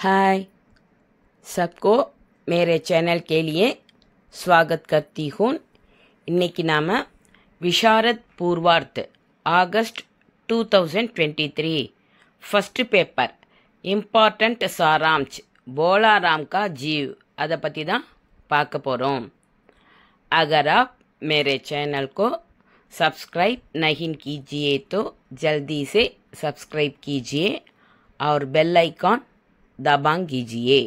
हाय सबको मेरे चैनल के लिए स्वागत करती हूँ इनकी नाम विशारद पूर्वार्थ आगस्ट 2023 ट्वेंटी फर्स्ट पेपर इंपार्ट सारांच बोला राम का जीव अदपतिदा पाकपो अगर आप मेरे चैनल को सब्सक्राइब नहीं कीजिए तो जल्दी से सब्सक्राइब कीजिए और बेल आइकॉन दबांग कीजिए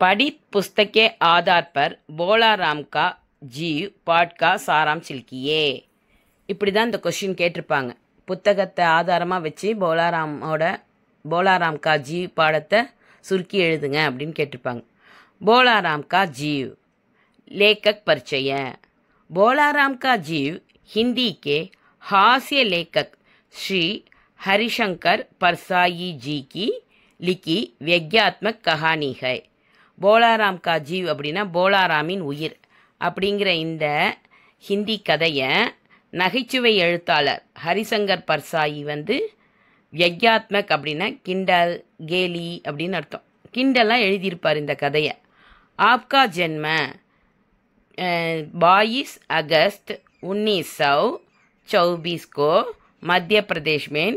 पढ़ित पुस्तक के आधार पर बोलाराम का जीव पाठ का இப்படி தான் இந்த கொஷின் கேட்டிருப்பாங்க புத்தகத்தை ஆதாரமாக வச்சு போலாராமோட போலாராம்கா ஜீவ் பாடத்தை சுருக்கி எழுதுங்க அப்படின்னு கேட்டிருப்பாங்க போலாராம் கா जीव लेखक परिचय बोलाराम का जीव हिंदी हास्य लेखक श्री हरिशंकर परसाई जी की लिखी व्यज्ञात्मक कहानी போலாராம் கா அப்படின்னா போலாராமின் உயிர் அப்படிங்கிற இந்த ஹிந்தி கதையை நகைச்சுவை எழுத்தாளர் ஹரிசங்கர் பர்சாயி வந்து வியக்யாத்மக் அப்படின்னா கிண்டல் கேலி அப்படின்னு அர்த்தம் கிண்டெல்லாம் எழுதியிருப்பார் இந்த கதையை ஆப்கா ஜென்ம பாயிஸ் அகஸ்ட் உன்னீஸ் சவ் चौबीस को मध्य प्रदेश में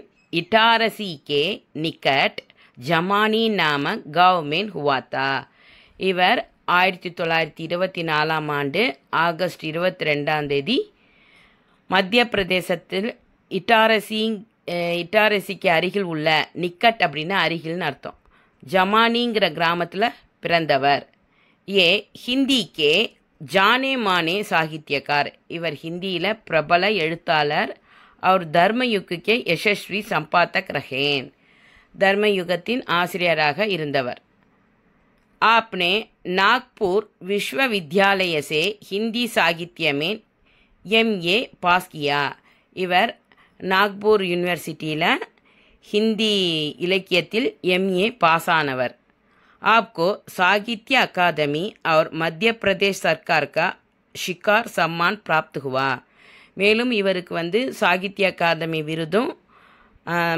इटारसी के निकट ஜமானி நாம हुआ ஹுவாத்தா இவர் ஆயிரத்தி தொள்ளாயிரத்தி இருபத்தி நாலாம் ஆண்டு ஆகஸ்ட் இருபத்தி ரெண்டாம் தேதி மத்திய பிரதேசத்தில் இட்டாரசி இட்டாரசிக்கு அருகில் உள்ள நிக்கட் அப்படின்னு அருகில்னு அர்த்தம் ஜமானிங்கிற கிராமத்தில் பிறந்தவர் ஏ ஹிந்திக்கே ஜானே மானே சாகித்யக்கார் இவர் ஹிந்தியில் பிரபல எழுத்தாளர் அவர் தர்மயுக்குக்கே யசஸ்வி சம்பாத்தக் ரஹேன் தர்மயுகத்தின் ஆசிரியராக இருந்தவர் ஆப்னே நாக்பூர் விஸ்வவித்யாலயசே ஹிந்தி சாகித்யமே எம்ஏ பாஸ்கியா இவர் நாக்பூர் யூனிவர்சிட்டியில் ஹிந்தி இலக்கியத்தில் எம்ஏ பாஸானவர் आपको साहित्य अकादमी और मध्य प्रदेश सरकार का ஷிகார் சம்மான் प्राप्त हुआ மேலும் இவருக்கு வந்து சாகித்ய அகாதமி விருதும்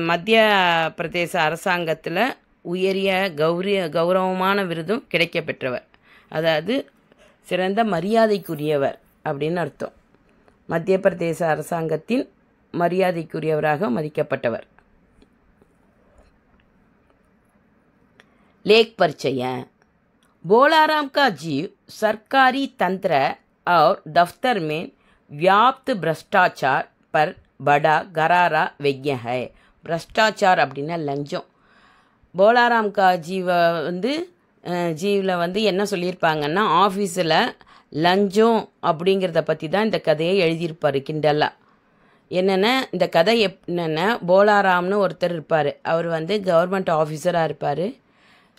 மத்திய பிரதேச அரசாங்கத்தில் உயரிய கௌரிய கௌரவமான விருதும் கிடைக்க பெற்றவர் அதாவது சிறந்த மரியாதைக்குரியவர் அப்படின்னு அர்த்தம் மத்திய பிரதேச அரசாங்கத்தின் மரியாதைக்குரியவராக மதிக்கப்பட்டவர் லேக் परिचय போலாராம் கா ஜீவ் சர்க்காரி तंत्र और தஃப்தர் में வியாப்து பிரஷ்டாச்சார் பர் बड़ा கராரா विज्ञ है भ्रष्टाचाர் அப்படின்னா லஞ்சம் போலாராம் கா ஜீவை வந்து ஜீவில் வந்து என்ன சொல்லியிருப்பாங்கன்னா ஆஃபீஸில் லஞ்சம் அப்படிங்கிறத பற்றி தான் இந்த கதையை எழுதியிருப்பார் கிண்டலா என்னென்ன இந்த கதை எப் என்னென்னா போலாராம்னு ஒருத்தர் இருப்பார் அவர் வந்து கவர்மெண்ட் ஆஃபீஸராக இருப்பார்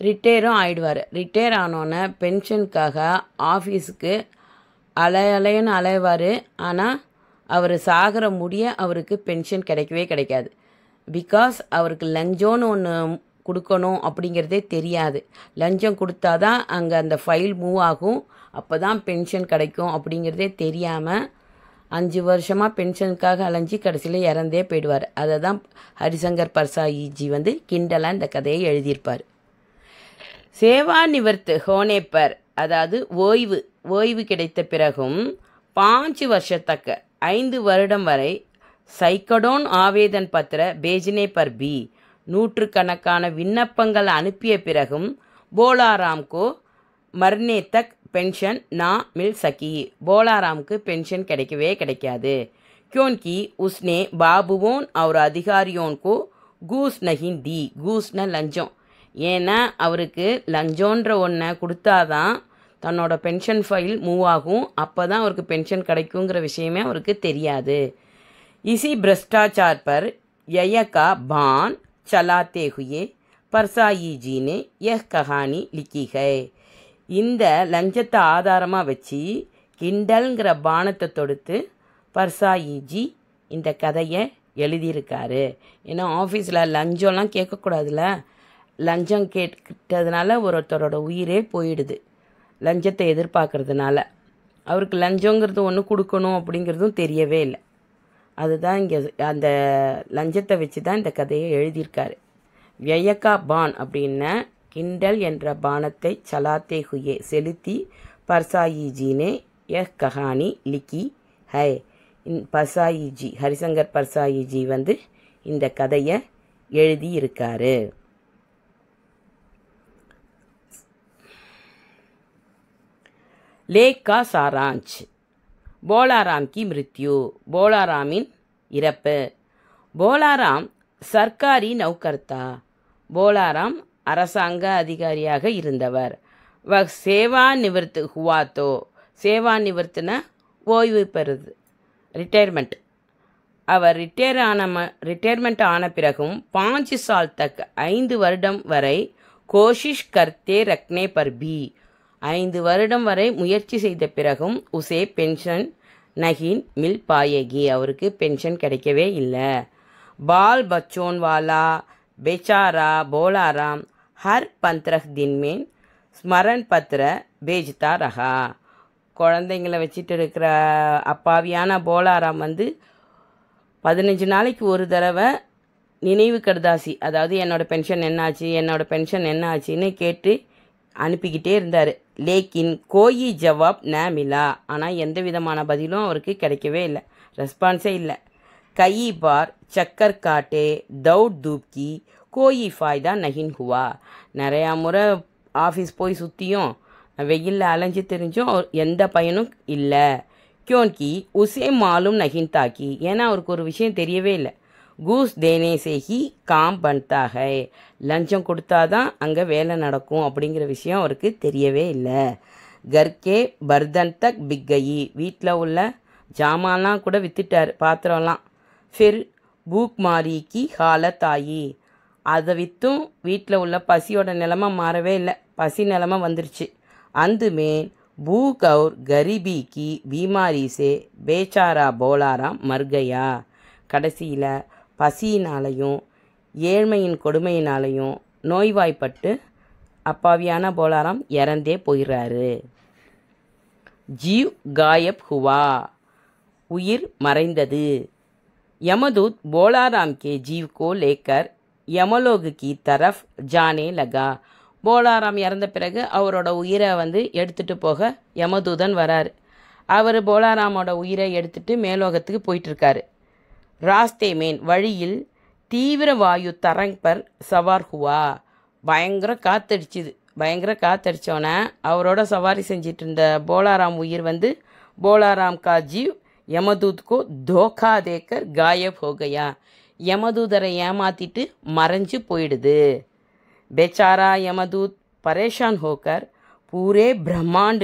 ரிட்டையரும் ஆகிடுவார் ரிட்டையர் ஆனோன்னே பென்ஷனுக்காக ஆஃபீஸுக்கு அலை அலையன்னு அலைவார் ஆனால் அவர் சாகிற முடிய அவருக்கு பென்ஷன் கிடைக்கவே கிடைக்காது பிகாஸ் அவருக்கு லஞ்சம்னு ஒன்று கொடுக்கணும் அப்படிங்கிறதே தெரியாது லஞ்சம் கொடுத்தா தான் அங்கே அந்த ஃபைல் மூவ் ஆகும் அப்போ தான் பென்ஷன் கிடைக்கும் அப்படிங்கிறதே தெரியாமல் அஞ்சு வருஷமாக பென்ஷனுக்காக அலைஞ்சி கடைசியில் இறந்தே போயிடுவார் அதை தான் ஹரிசங்கர் பர்சாயிஜி வந்து கிண்டலாக இந்த கதையை எழுதியிருப்பார் சேவா நிவர்த்து ஹோனேப்பர் அதாவது ஓய்வு ஓய்வு கிடைத்த பிறகும் பாஞ்சு வருஷத்தக்க ஐந்து வருடம் வரை சைக்கடோன் ஆவேதன் பத்திர பேஜினே பர் பி நூற்றுக்கணக்கான விண்ணப்பங்கள் அனுப்பிய பிறகும் போலாராம்கோ மர்னே தக் பென்ஷன் நா மில் சகி போலாராம்க்கு பென்ஷன் கிடைக்கவே கிடைக்காது क्योंकि உஸ்னே பாபுவோன் அவர் अधिकारियों को घूस नहीं दी घूस न ஏன்னா அவருக்கு லஞ்சோன்ற ஒன்றை கொடுத்தாதான் தன்னோட பென்ஷன் ஃபைல் மூவ் ஆகும் அப்போ தான் அவருக்கு பென்ஷன் கிடைக்குங்கிற விஷயமே அவருக்கு தெரியாது இசி भ्रष्टाचार யயகா பான் சலா தேகுயே चलाते எஹ் परसाई லிக்கிகை இந்த லஞ்சத்தை ஆதாரமாக வச்சு கிண்டல்ங்கிற பானத்தை தொடுத்து பர்சாயிஜி இந்த கதையை எழுதியிருக்காரு ஏன்னா ஆஃபீஸில் லஞ்சம்லாம் கேட்கக்கூடாதுல்ல லஞ்சம் கேட்டதுனால ஒருத்தரோட உயிரே போயிடுது லஞ்சத்தை எதிர்பார்க்கறதுனால அவருக்கு லஞ்சங்கிறது ஒன்று கொடுக்கணும் அப்படிங்கிறதும் தெரியவே இல்லை அதுதான் இங்கே அந்த லஞ்சத்தை வச்சு தான் இந்த கதையை எழுதியிருக்காரு வியக்கா பான் அப்படின்ன கிண்டல் என்ற பானத்தை சலாத்தே ஹுயே செலுத்தி பர்சாயிஜினே எஹ் கஹானி லிக்கி ஹை இன் பர்சாயிஜி ஹரிசங்கர் பர்சாயிஜி வந்து இந்த கதையை எழுதியிருக்காரு லேக்கா சாராஞ்ச் போலாராம் கி மிருத்யு போலாராமின் இறப்பு போலாராம் சர்க்காரி நௌகர்த்தா போலாராம் அரசாங்க அதிகாரியாக இருந்தவர் வ சேவா நிவர்த்து ஹுவாத்தோ சேவா நிவர்த்தின ஓய்வு பெறுது ரிட்டையர்மெண்ட் அவர் ரிட்டையர் ஆன ம ரிட்டையர்மெண்ட் ஆன பிறகும் பாஞ்சு சால் தக் ஐந்து வருடம் வரை கோஷிஷ் கர்த்தே ரக்னே பர் பி ஐந்து வருடம் வரை முயற்சி செய்த பிறகும் உசே பென்ஷன் நகின் மில் பாயகி அவருக்கு பென்ஷன் கிடைக்கவே இல்லை பால் பச்சோன்வாலா பெச்சாரா போலாராம் ஹர் பந்த்ரஹ் தின்மேன் ஸ்மரண் ஸ்மரன் பத்திர பேஜ்தா ரஹா குழந்தைங்களை வச்சுட்டு இருக்கிற அப்பாவியான போலாராம் வந்து பதினஞ்சு நாளைக்கு ஒரு தடவை நினைவு கடுதாசி அதாவது என்னோடய பென்ஷன் என்னாச்சு என்னோடய பென்ஷன் என்னாச்சுன்னு கேட்டு அனுப்பிக்கிட்டே இருந்தார் லேக்கின் கோயி ஜவாப் நேமிலா ஆனால் எந்த விதமான பதிலும் அவருக்கு கிடைக்கவே இல்லை ரெஸ்பான்ஸே இல்லை கையி பார் சக்கர் காட்டே தவுட் தூப்கி கோயி ஃபாய் தான் நஹின் ஹுவா நிறையா முறை ஆஃபீஸ் போய் சுற்றியும் வெயிலில் அலைஞ்சு தெரிஞ்சும் எந்த பையனும் இல்லை கியோன்கி உசே மாலும் நகின் தாக்கி ஏன்னா அவருக்கு ஒரு விஷயம் தெரியவே இல்லை கூஸ் தேனே சேகி காம் பண்தாக லஞ்சம் கொடுத்தாதான் அங்கே வேலை நடக்கும் அப்படிங்கிற விஷயம் அவருக்கு தெரியவே இல்லை கர்கே பர்தன் தக் பிக்கயி வீட்டில் உள்ள ஜாமான்லாம் கூட விற்றுட்டார் பாத்திரம்லாம் ஃபிர் பூக் மாரிக்கு தாயி அதை விற்றும் வீட்டில் உள்ள பசியோட நிலமை மாறவே இல்லை பசி நிலமை வந்துருச்சு அந்துமேன் பூ கவுர் கரிபிக்கு பீமாரிசே பேச்சாரா போலாராம் மர்கையா கடைசியில் பசியினாலையும் ஏழ்மையின் கொடுமையினாலையும் நோய்வாய்ப்பட்டு அப்பாவியான போலாராம் இறந்தே போயிடுறாரு ஜீவ் காயப் ஹுவா உயிர் மறைந்தது யமதூத் போலாராம் கே ஜீவ் கோ லேக்கர் யமலோகு கி தரஃப் ஜானே லகா போலாராம் இறந்த பிறகு அவரோட உயிரை வந்து எடுத்துகிட்டு போக யமதூதன் வராரு அவர் போலாராமோட உயிரை எடுத்துகிட்டு மேலோகத்துக்கு போயிட்டுருக்காரு ராஸ்தேமேன் வழியில் தீவிர வாயு தரங் பர் சவார் ஹுவா பயங்கர காத்தடிச்சுது பயங்கர காத்தடித்தோன்னே அவரோட சவாரி செஞ்சிட்டு இருந்த போலாராம் உயிர் வந்து போலாராம் கா ஜீவ் யமதூத்கோ தோகா தேக்கர் காயப் ஹோகையா யமதூதரை ஏமாத்திட்டு மறைஞ்சு போயிடுது பெச்சாரா யமதூத் பரேஷான் ஹோக்கர் பூரே ब्रह्मांड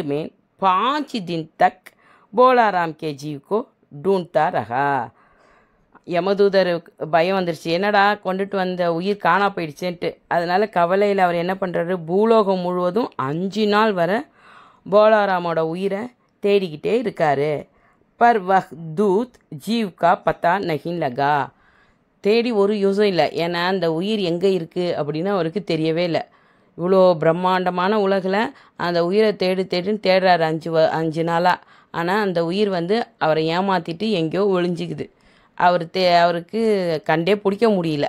பாஞ்சு தின் தக் போலாராம் बोलाराम के जीव को யமதூதர் பயம் வந்துருச்சு என்னடா கொண்டுட்டு வந்த உயிர் காணா போயிடுச்சுன்ட்டு அதனால் கவலையில் அவர் என்ன பண்ணுறாரு பூலோகம் முழுவதும் அஞ்சு நாள் வர போலாராமோட உயிரை தேடிக்கிட்டே இருக்கார் பர் வஹ் தூத் ஜீவ்கா பத்தா நஹின் லகா தேடி ஒரு யூஸும் இல்லை ஏன்னா அந்த உயிர் எங்கே இருக்குது அப்படின்னு அவருக்கு தெரியவே இல்லை இவ்வளோ பிரம்மாண்டமான உலகில் அந்த உயிரை தேடி தேடின்னு தேடுறாரு அஞ்சு அஞ்சு நாளாக ஆனால் அந்த உயிர் வந்து அவரை ஏமாற்றிட்டு எங்கேயோ ஒழிஞ்சிக்குது அவர் தே அவருக்கு கண்டே பிடிக்க முடியல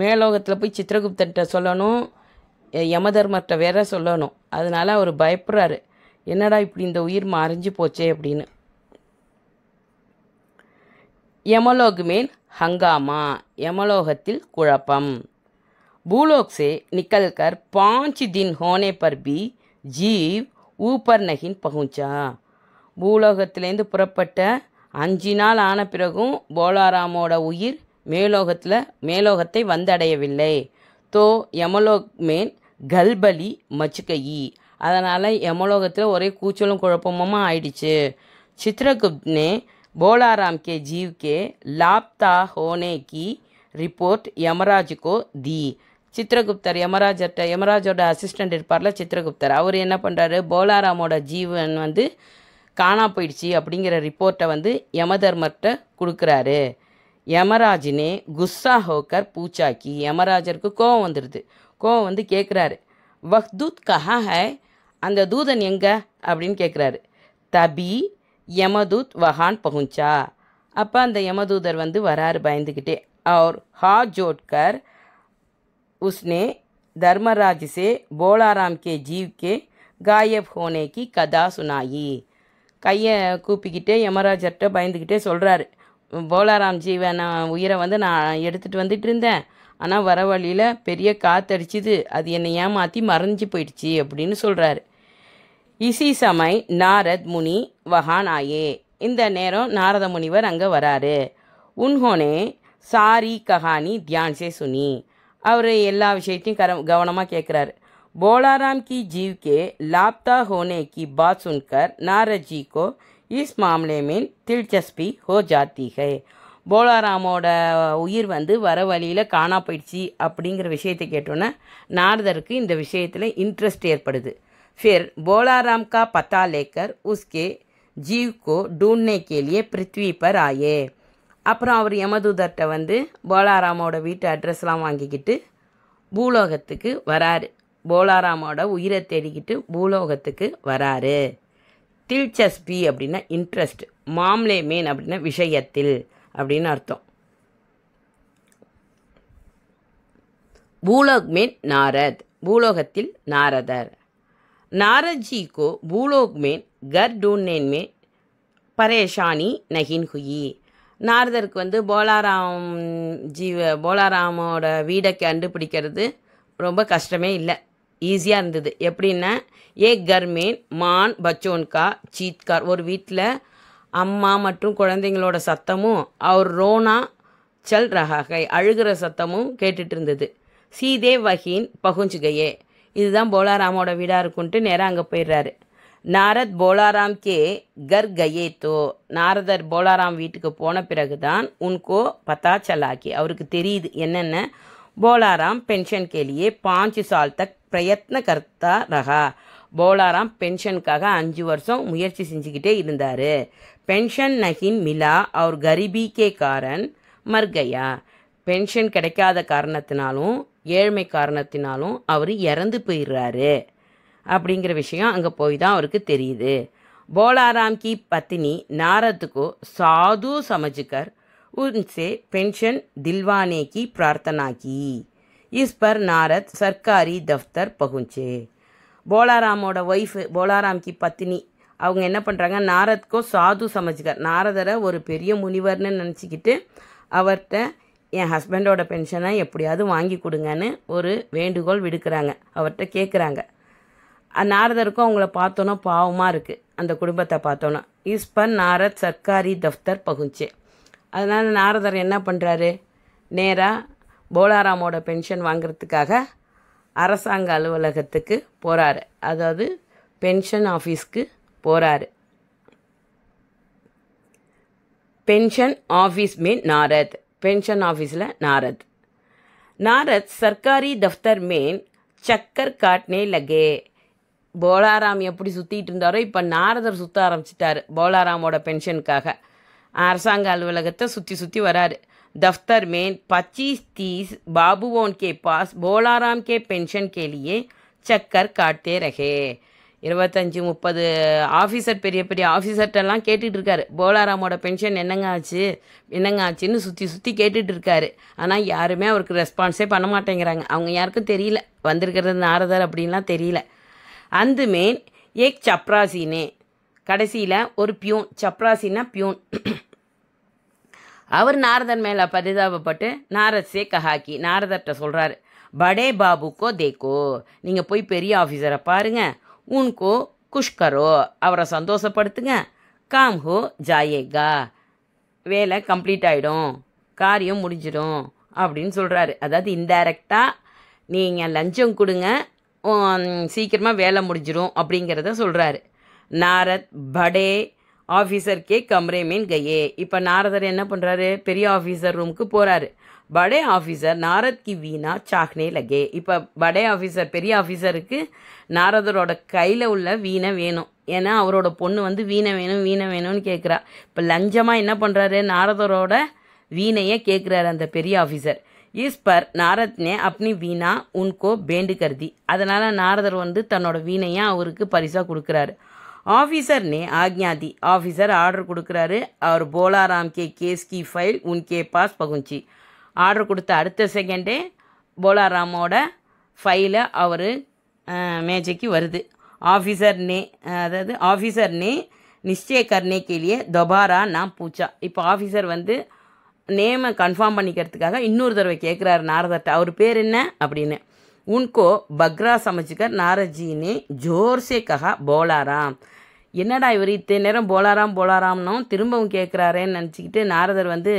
மேலோகத்தில் போய் சித்திரகுப்தன்கிட்ட சொல்லணும் யமதர்மர்கிட்ட வேற சொல்லணும் அதனால் அவர் பயப்படுறாரு என்னடா இப்படி இந்த உயிர் மறைஞ்சு போச்சே அப்படின்னு யமலோகமேல் ஹங்காமா யமலோகத்தில் குழப்பம் பூலோக்ஸே நிக்கல்கர் निकलकर தின் ஹோனே பர் பி ஜீவ் ஊப்பர் நகின் பகுஞ்சா பூலோகத்திலேருந்து புறப்பட்ட அஞ்சு நாள் ஆன பிறகும் போலாராமோட உயிர் மேலோகத்தில் மேலோகத்தை வந்தடையவில்லை தோ யமலோக் மேன் கல்பலி மச்சுக்கையி அதனால் யமலோகத்தில் ஒரே கூச்சலும் குழப்பமும் ஆயிடுச்சு சித்ரகுப்தனே போலாராம் கே ஜீவ் கே லாப்தா ஹோனே கி ரிப்போர்ட் யமராஜுக்கோ தி சித்ரகுப்தர் யமராஜர்கிட்ட யமராஜோட அசிஸ்டண்ட் இருப்பார்ல சித்ரகுப்தர் அவர் என்ன பண்ணுறாரு போலாராமோட ஜீவன் வந்து காணா போயிடுச்சு அப்படிங்கிற ரிப்போர்ட்டை வந்து யமதர்மர்கிட்ட கொடுக்குறாரு யமராஜினே குஸ்ஸா ஹோக்கர் பூச்சாக்கி யமராஜருக்கு கோவம் வந்துடுது கோவம் வந்து கேட்குறாரு வஹ்தூத் கஹா ஹை அந்த தூதன் எங்க அப்படின்னு கேட்குறாரு தபி யமதூத் வஹான் பகுஞ்சா அப்போ அந்த யமதூதர் வந்து வராரு பயந்துக்கிட்டே அவர் ஹா ஜோட்கர் உஸ்னே தர்மராஜிசே போலாராம் கே ஜீவ் கே காயப் ஹோனே கி கதா சுனாயி கையை கூப்பிக்கிட்டே யமராஜர்கிட்ட பயந்துக்கிட்டே சொல்கிறாரு போலாராம் நான் உயிரை வந்து நான் எடுத்துகிட்டு வந்துட்டு இருந்தேன் ஆனால் வர வழியில் பெரிய காத்தடிச்சுது அது என்னை ஏமாற்றி மறைஞ்சு போயிடுச்சு அப்படின்னு சொல்கிறாரு இசி சமை நாரத் முனி வகானாயே இந்த நேரம் நாரத முனிவர் அங்கே வராரு உன்ஹோனே சாரி ககானி தியான்சே சுனி அவர் எல்லா விஷயத்தையும் கர கவனமாக கேட்குறாரு बोलाराम की जीव के लापता होने की बात सुनकर नारद जी को இஸ் மாமலே மீன் தில்ச்சஸ்பி ஹோ ஜாத்திகை போலாராமோட உயிர் வந்து வர வழியில் காணா போயிடுச்சு அப்படிங்கிற விஷயத்தை கேட்டோன்னே நாரதருக்கு இந்த விஷயத்தில் இன்ட்ரெஸ்ட் ஏற்படுது ஃபிர் போலாராம் கா பத்தா லேக்கர் உஸ்கே ஜீவ் கோ டூன்னே கேலியே பிருத்வி பர் ஆயே அப்புறம் அவர் யமதூதர்கிட்ட வந்து போலாராமோட வீட்டு அட்ரஸ்லாம் வாங்கிக்கிட்டு பூலோகத்துக்கு வராரு போலாராமோட உயிரை தேடிக்கிட்டு பூலோகத்துக்கு வராரு தில்சஸ்பி அப்படின்னா இன்ட்ரெஸ்ட் மாம்லே மீன் அப்படின்னா விஷயத்தில் அப்படின்னு அர்த்தம் பூலோக் மீன் நாரத் பூலோகத்தில் நாரதர் நாரஜிக்கோ பூலோக் மேன் டூன் மே பரேஷானி நகின் குயி நாரதருக்கு வந்து போலாராம் ஜீவ போலாராமோட வீடை கண்டுபிடிக்கிறது ரொம்ப கஷ்டமே இல்லை ஈஸியாக இருந்தது எப்படின்னா ஏ கர்மேன் மான் பச்சோன்கா சீத்கார் ஒரு வீட்டில் அம்மா மற்றும் குழந்தைங்களோட சத்தமும் அவர் ரோனா செல் ரகாகை அழுகிற சத்தமும் கேட்டுட்டு இருந்தது சீதே வகீன் பகுஞ்சுகையே இதுதான் போலாராமோட வீடாக இருக்குன்ட்டு நேராக அங்கே போயிடுறாரு நாரத் போலாராம் கே கர் கையே தோ நாரதர் போலாராம் வீட்டுக்கு போன பிறகு தான் உன்கோ பத்தா அவருக்கு தெரியுது என்னென்ன போலாராம் பென்ஷன் கேலியே பாஞ்சு சால் தக் பிரயத்னகர்த்தா ரகா போலாராம் பென்ஷனுக்காக அஞ்சு வருஷம் முயற்சி செஞ்சுக்கிட்டே இருந்தார் பென்ஷன் நகின் மிலா அவர் கரிபிக்கே காரன் மர்கையா பென்ஷன் கிடைக்காத காரணத்தினாலும் ஏழ்மை காரணத்தினாலும் அவர் இறந்து போயிடுறாரு அப்படிங்கிற விஷயம் அங்கே போய் தான் அவருக்கு தெரியுது போலாராம் கி பத்தினி நாரத்துக்கு சாது சமஜ்கர் உன்சே பென்ஷன் தில்வானேக்கு பிரார்த்தனாக்கி இஸ் பர் நாரத் சர்க்காரி தஃப்தர் பகுஞ்சே போலாராமோட ஒய்ஃபு போலாராம்கி பத்தினி அவங்க என்ன பண்ணுறாங்க நாரத்க்கும் சாது சமைச்சிக்கார் நாரதரை ஒரு பெரிய முனிவர்னு நினச்சிக்கிட்டு அவர்கிட்ட என் ஹஸ்பண்டோட பென்ஷனை எப்படியாவது வாங்கி கொடுங்கன்னு ஒரு வேண்டுகோள் விடுக்கிறாங்க அவர்கிட்ட கேட்குறாங்க நாரதருக்கும் அவங்கள பார்த்தோன்னா பாவமாக இருக்குது அந்த குடும்பத்தை பார்த்தோன்னா இஸ் பர் நாரத் சர்க்காரி தஃப்தர் பகுஞ்சே அதனால் நாரதர் என்ன பண்ணுறாரு நேராக போலாராமோட பென்ஷன் வாங்கிறதுக்காக அரசாங்க அலுவலகத்துக்கு போகிறாரு அதாவது பென்ஷன் ஆஃபீஸ்க்கு போகிறாரு பென்ஷன் ஆஃபீஸ் மீன் நாரத் பென்ஷன் ஆஃபீஸில் நாரத் நாரத் சர்க்காரி தஃப்தர் மேன் சக்கர் காட்னே லகே போலாராம் எப்படி சுற்றிட்டு இருந்தாரோ இப்போ நாரதர் சுற்ற ஆரம்பிச்சிட்டாரு போலாராமோட பென்ஷனுக்காக அரசாங்க அலுவலகத்தை சுற்றி சுற்றி வராரு दफ्तर में 25, 30 बाबुओं के पास बोलाराम के पेंशन के लिए चक्कर काटते रहे இருபத்தஞ்சி முப்பது ஆஃபீஸர் பெரிய பெரிய ஆஃபீஸர்கிட்டலாம் கேட்டுட்ருக்காரு போலாராமோட பென்ஷன் என்னங்க ஆச்சு என்னங்க ஆச்சுன்னு சுற்றி சுற்றி கேட்டுட்ருக்காரு ஆனால் யாருமே அவருக்கு ரெஸ்பான்ஸே பண்ண மாட்டேங்கிறாங்க அவங்க யாருக்கும் தெரியல வந்திருக்கிறது நாரதர் அப்படின்லாம் தெரியல அந்துமே ஏக் சப்ராசினே கடைசியில் ஒரு பியூன் சப்ராசின்னா பியூன் அவர் நாரதன் மேலே பரிதாபப்பட்டு நாரத் சேக்க ஹாக்கி நாரதர்கிட்ட சொல்கிறாரு படே பாபுக்கோ தேக்கோ நீங்கள் போய் பெரிய ஆஃபீஸரை பாருங்க உன்கோ குஷ்கரோ அவரை சந்தோஷப்படுத்துங்க காம் ஹோ ஜாயேகா வேலை கம்ப்ளீட் ஆகிடும் காரியம் முடிஞ்சிடும் அப்படின்னு சொல்கிறாரு அதாவது இன்டைரக்டாக நீங்கள் லஞ்சம் கொடுங்க சீக்கிரமாக வேலை முடிஞ்சிடும் அப்படிங்கிறத சொல்கிறாரு நாரத் படே ஆஃபீஸர் கே கம்ரே மீன் கையே இப்போ நாரதர் என்ன பண்ணுறாரு பெரிய ஆஃபீஸர் ரூமுக்கு போகிறாரு படே ஆஃபீஸர் நாரத் கி வீணா சாக்னே லகே இப்போ படே ஆஃபீஸர் பெரிய ஆஃபீஸருக்கு நாரதரோட கையில் உள்ள வீணை வேணும் ஏன்னா அவரோட பொண்ணு வந்து வீணை வேணும் வீணை வேணும்னு கேட்குறா இப்போ லஞ்சமாக என்ன பண்ணுறாரு நாரதரோட வீணையை கேட்குறாரு அந்த பெரிய ஆஃபீஸர் இஸ் பர் நாரத்னே அப்னி வீணா உன்கோ பேண்டு கருதி அதனால் நாரதர் வந்து தன்னோட வீணையை அவருக்கு பரிசாக கொடுக்குறாரு ஆஃபீஸர்னே ஆக்ஞாதி ஆஃபீஸர் ஆர்டர் கொடுக்குறாரு அவர் போலாராம் கே கேஸ் கி ஃபைல் கே பாஸ் பகுஞ்சி ஆர்டர் கொடுத்த அடுத்த செகண்டே போலாராமோட ஃபைலை அவர் மேஜைக்கு வருது ஆஃபீஸர்னே அதாவது ஆஃபீஸர் நே நிச்சய கர்ணே கேலியே தொபாரா நான் பூச்சா இப்போ ஆஃபீஸர் வந்து நேமை கன்ஃபார்ம் பண்ணிக்கிறதுக்காக இன்னொரு தடவை கேட்குறாரு நாரதட்ட அவர் பேர் என்ன அப்படின்னு उनको பக்ரா समझकर नारद जी ने जोर से कहा என்னடா இவர் இத்தனை நேரம் போலாராம் போலாராம்னும் திரும்பவும் கேட்குறாரேன்னு நினச்சிக்கிட்டு நாரதர் வந்து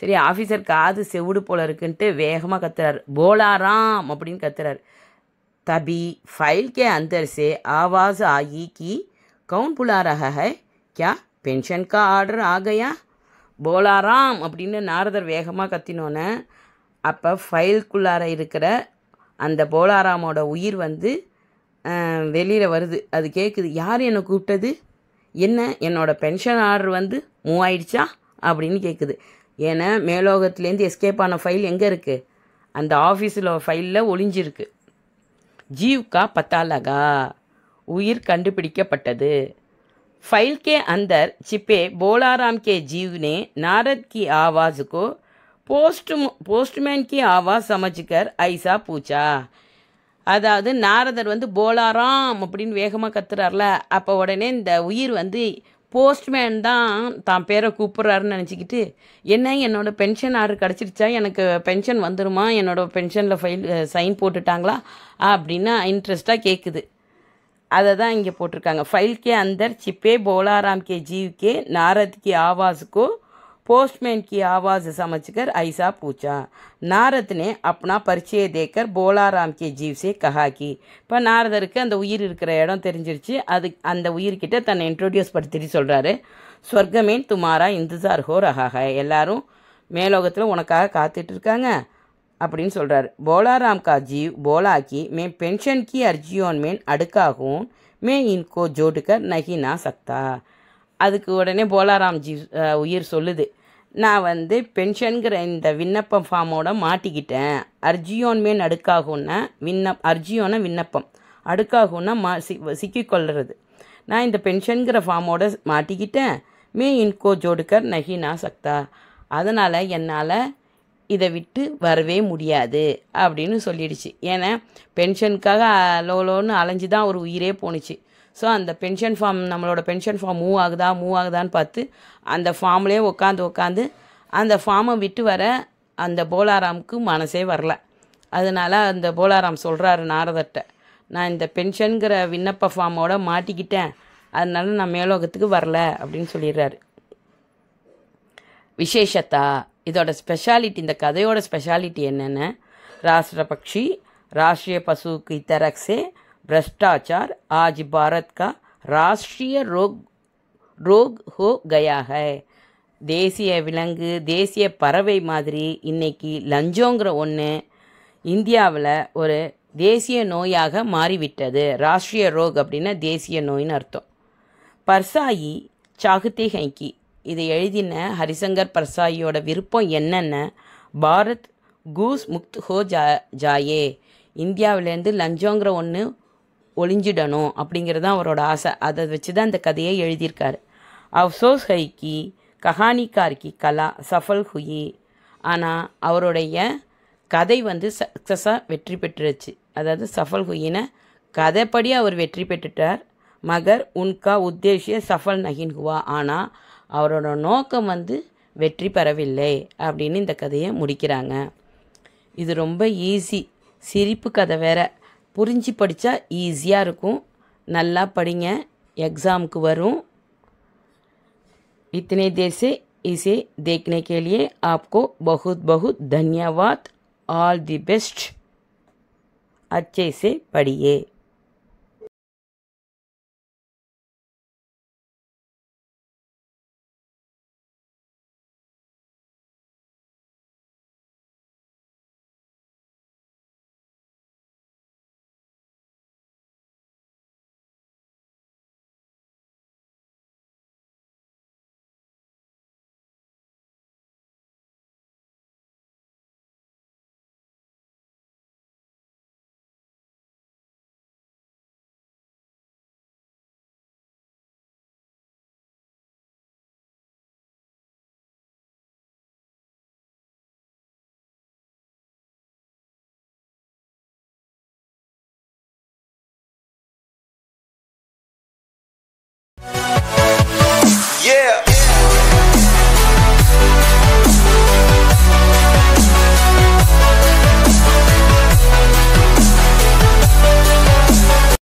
சரி ஆஃபீஸர் காது செவிடு போல இருக்குன்ட்டு வேகமாக கத்துறாரு போலாராம் அப்படின்னு கத்துறாரு தபி ஃபைல் கே अंदर ஆவாஸ் आवाज़ கி कि कौन கியா रहा है ஆர்டர் ஆகையா போலாராம் அப்படின்னு நாரதர் வேகமாக கத்தினோன்னே அப்போ ஃபைல்குள்ளார இருக்கிற அந்த போலாராமோட உயிர் வந்து வெளியில் வருது அது கேட்குது யார் என்னை கூப்பிட்டது என்ன என்னோடய பென்ஷன் ஆர்டர் வந்து மூவ் ஆயிடுச்சா அப்படின்னு கேட்குது ஏன்னா மேலோகத்துலேருந்து எஸ்கேப் ஆன ஃபைல் எங்கே இருக்குது அந்த ஆஃபீஸில் ஃபைலில் ஒளிஞ்சிருக்கு ஜீவ்கா பத்தாலகா உயிர் கண்டுபிடிக்கப்பட்டது ஃபைல் கே அந்தர் சிப்பே போலாராம் கே ஜீவ்னே நாரத் கி ஆவாஸுக்கோ போஸ்ட் போஸ்ட்மேன் கி ஆவா சமச்சிக்கர் ஐசா பூச்சா அதாவது நாரதர் வந்து போலாராம் அப்படின்னு வேகமாக கத்துறாருல அப்போ உடனே இந்த உயிர் வந்து போஸ்ட்மேன் தான் தான் பேரை கூப்பிட்றாருன்னு நினச்சிக்கிட்டு என்ன என்னோடய பென்ஷன் ஆர்டர் கிடச்சிருச்சா எனக்கு பென்ஷன் வந்துருமா என்னோட பென்ஷனில் ஃபைல் சைன் போட்டுட்டாங்களா அப்படின்னா இன்ட்ரெஸ்ட்டாக கேட்குது அதை தான் இங்கே போட்டிருக்காங்க ஃபைல் கே அந்தர் சிப்பே போலாராம் கே ஜீவ் கே நாரத் கே ஆவாஸுக்கோ போஸ்ட்மேன் கி ஆவாஸ் சமச்சுக்கர் ஐசா பூச்சா நாரத்னே நே அப்னா தேக்கர் போலாராம் கே ஜீவ்ஸே கஹாக்கி இப்போ நாரதருக்கு அந்த உயிர் இருக்கிற இடம் தெரிஞ்சிருச்சு அது அந்த உயிர்கிட்ட தன்னை இன்ட்ரோடியூஸ் படுத்திட்டு சொல்கிறாரு ஸ்வர்கமேன் துமாரா இந்துசார் ஹோர் அஹாக எல்லாரும் மேலோகத்தில் உனக்காக காத்துட்டு இருக்காங்க அப்படின்னு சொல்கிறார் போலாராம் கா ஜீவ் போலாக்கி மே பென்ஷன் கி அர்ஜியோன் மேன் அடுக்காகவும் மே இன்கோ ஜோடுக்கர் நகினா சக்தா அதுக்கு உடனே போலாராம் ஜீவ் உயிர் சொல்லுது நான் வந்து பென்ஷனுங்கிற இந்த விண்ணப்பம் ஃபார்மோட மாட்டிக்கிட்டேன் அர்ஜியோன்மே அடுக்காகும்னா விண்ணப் அர்ஜியோன விண்ணப்பம் அடுக்காகும்னா மா சி சிக்கிக்கொள்ளுறது நான் இந்த பென்ஷனுங்கிற ஃபார்மோட மாட்டிக்கிட்டேன் மே இன்கோ ஜோடுக்கர் நகி நான் சக்தா அதனால் என்னால் இதை விட்டு வரவே முடியாது அப்படின்னு சொல்லிடுச்சு ஏன்னா பென்ஷனுக்காக லோலோன்னு அலைஞ்சு தான் ஒரு உயிரே போணுச்சு ஸோ அந்த பென்ஷன் ஃபார்ம் நம்மளோட பென்ஷன் ஃபார்ம் மூவ் ஆகுதா மூவ் ஆகுதான்னு பார்த்து அந்த ஃபார்ம்லேயே உட்காந்து உட்காந்து அந்த ஃபார்மை விட்டு வர அந்த போலாராமுக்கு மனசே வரல அதனால் அந்த போலாராம் சொல்கிறாரு நாரதட்ட நான் இந்த பென்ஷனுங்கிற விண்ணப்ப ஃபார்மோட மாட்டிக்கிட்டேன் அதனால நான் மேலோகத்துக்கு வரல அப்படின்னு சொல்லிடுறாரு விசேஷத்தா இதோட ஸ்பெஷாலிட்டி இந்த கதையோட ஸ்பெஷாலிட்டி ராஷ்டிர ராஷ்டிரபக்ஷி ராஷ்ட்ரிய பசுக்கு தரக்ஸே பிரஷ்டாச்சார் आज பாரத்கா ராஷ்ட்ரிய ரோக் ரோக் ஹோ கயாக தேசிய விலங்கு தேசிய பறவை மாதிரி இன்னைக்கு லஞ்சோங்கிற ஒன்று இந்தியாவில் ஒரு தேசிய நோயாக மாறிவிட்டது ராஷ்ட்ரிய ரோக் அப்படின்னா தேசிய நோயின்னு அர்த்தம் பர்சாயி சாகுத்தே ஹைக்கி இதை எழுதின ஹரிசங்கர் பர்சாயியோட விருப்பம் என்னென்ன பாரத் கூஸ் முக்த் ஹோ ஜா ஜாயே இந்தியாவிலேருந்து லஞ்சோங்கிற ஒன்று ஒளிஞ்சிடணும் அப்படிங்கிறது தான் அவரோட ஆசை அதை வச்சு தான் இந்த கதையை எழுதியிருக்காரு அஃப்சோஸ் ஹைக்கி கஹானிக்கார்கி கலா சஃபல் ஹுயி ஆனால் அவருடைய கதை வந்து சக்ஸஸாக வெற்றி பெற்றுருச்சு அதாவது சஃபல் ஹுயின கதைப்படி அவர் வெற்றி பெற்றுட்டார் மகர் உன்கா உத்தேசிய சஃபல் நகின் ஹுவா ஆனால் அவரோட நோக்கம் வந்து வெற்றி பெறவில்லை அப்படின்னு இந்த கதையை முடிக்கிறாங்க இது ரொம்ப ஈஸி சிரிப்பு கதை வேற புரிஞ்சு படித்தா ஈஸியாக இருக்கும் நல்லா படிங்க எக்ஸாமுக்கு வரும் इतने देर से इसे देखने के लिए आपको बहुत बहुत धन्यवाद ऑल द बेस्ट अच्छे से पढ़िए